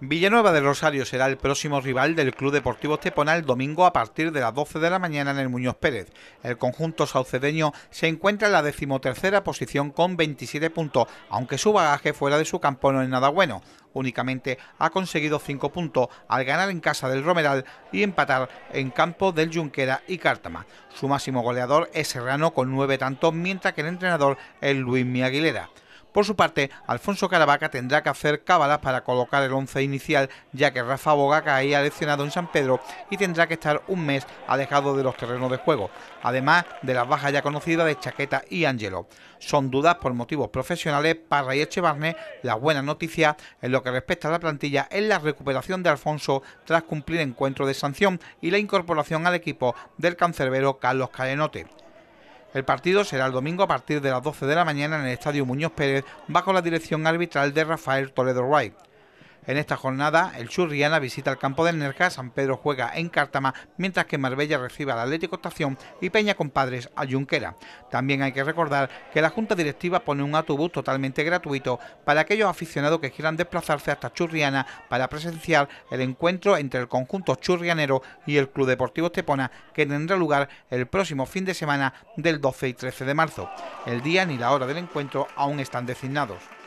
Villanueva de Rosario será el próximo rival del Club Deportivo Estepona el domingo a partir de las 12 de la mañana en el Muñoz Pérez. El conjunto saucedeño se encuentra en la decimotercera posición con 27 puntos, aunque su bagaje fuera de su campo no es nada bueno. Únicamente ha conseguido 5 puntos al ganar en casa del Romeral y empatar en campo del Junquera y Cártama. Su máximo goleador es Serrano con 9 tantos, mientras que el entrenador es Luis Mi Aguilera. Por su parte, Alfonso Caravaca tendrá que hacer cábalas para colocar el once inicial, ya que Rafa Bogaca ha lesionado en San Pedro y tendrá que estar un mes alejado de los terrenos de juego, además de las bajas ya conocidas de Chaqueta y Angelo. Son dudas por motivos profesionales para y Echevarne. La buena noticia en lo que respecta a la plantilla es la recuperación de Alfonso tras cumplir encuentro de sanción y la incorporación al equipo del cancerbero Carlos Calenote. El partido será el domingo a partir de las 12 de la mañana en el Estadio Muñoz Pérez bajo la dirección arbitral de Rafael Toledo Wright. En esta jornada, el Churriana visita el campo del Nerca, San Pedro juega en Cártama, mientras que Marbella recibe al Atlético Estación y Peña Compadres a Junquera. También hay que recordar que la Junta Directiva pone un autobús totalmente gratuito para aquellos aficionados que quieran desplazarse hasta Churriana para presenciar el encuentro entre el conjunto churrianero y el Club Deportivo Estepona, que tendrá lugar el próximo fin de semana del 12 y 13 de marzo. El día ni la hora del encuentro aún están designados.